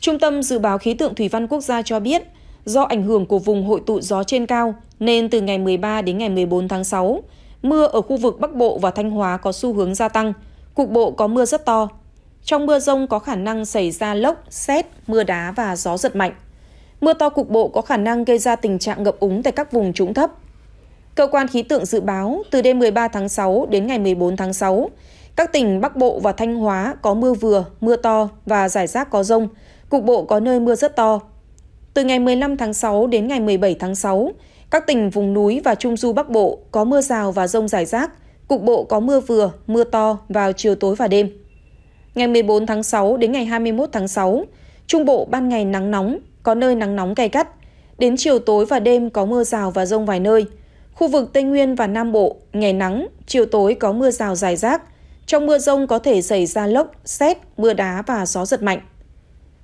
trung tâm dự báo khí tượng thủy văn quốc gia cho biết do ảnh hưởng của vùng hội tụ gió trên cao nên từ ngày 13 đến ngày 14 tháng 6, mưa ở khu vực bắc bộ và thanh hóa có xu hướng gia tăng cục bộ có mưa rất to trong mưa rông có khả năng xảy ra lốc xét mưa đá và gió giật mạnh mưa to cục bộ có khả năng gây ra tình trạng ngập úng tại các vùng trũng thấp Cơ quan khí tượng dự báo từ đêm 13 tháng 6 đến ngày 14 tháng 6, các tỉnh Bắc Bộ và Thanh Hóa có mưa vừa, mưa to và giải rác có rông, cục bộ có nơi mưa rất to. Từ ngày 15 tháng 6 đến ngày 17 tháng 6, các tỉnh vùng núi và trung du Bắc Bộ có mưa rào và rông rải rác, cục bộ có mưa vừa, mưa to vào chiều tối và đêm. Ngày 14 tháng 6 đến ngày 21 tháng 6, Trung Bộ ban ngày nắng nóng, có nơi nắng nóng gay gắt. Đến chiều tối và đêm có mưa rào và rông vài nơi. Khu vực Tây Nguyên và Nam Bộ, ngày nắng, chiều tối có mưa rào rải rác. Trong mưa rông có thể xảy ra lốc, xét, mưa đá và gió giật mạnh.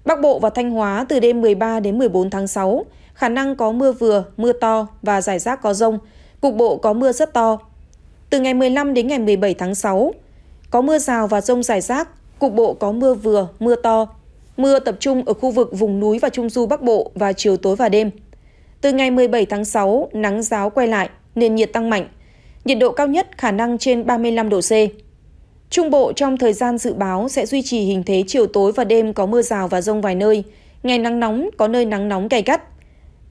Bắc Bộ và Thanh Hóa từ đêm 13 đến 14 tháng 6, khả năng có mưa vừa, mưa to và rải rác có rông, cục bộ có mưa rất to. Từ ngày 15 đến ngày 17 tháng 6, có mưa rào và rông rải rác, cục bộ có mưa vừa, mưa to. Mưa tập trung ở khu vực vùng núi và trung du Bắc Bộ và chiều tối và đêm. Từ ngày 17 tháng 6, nắng giáo quay lại, nền nhiệt tăng mạnh. Nhiệt độ cao nhất khả năng trên 35 độ C. Trung Bộ trong thời gian dự báo sẽ duy trì hình thế chiều tối và đêm có mưa rào và rông vài nơi, ngày nắng nóng có nơi nắng nóng gay gắt.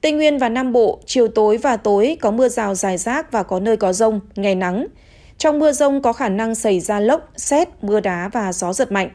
Tây Nguyên và Nam Bộ, chiều tối và tối có mưa rào rải rác và có nơi có rông, ngày nắng. Trong mưa rông có khả năng xảy ra lốc, xét, mưa đá và gió giật mạnh.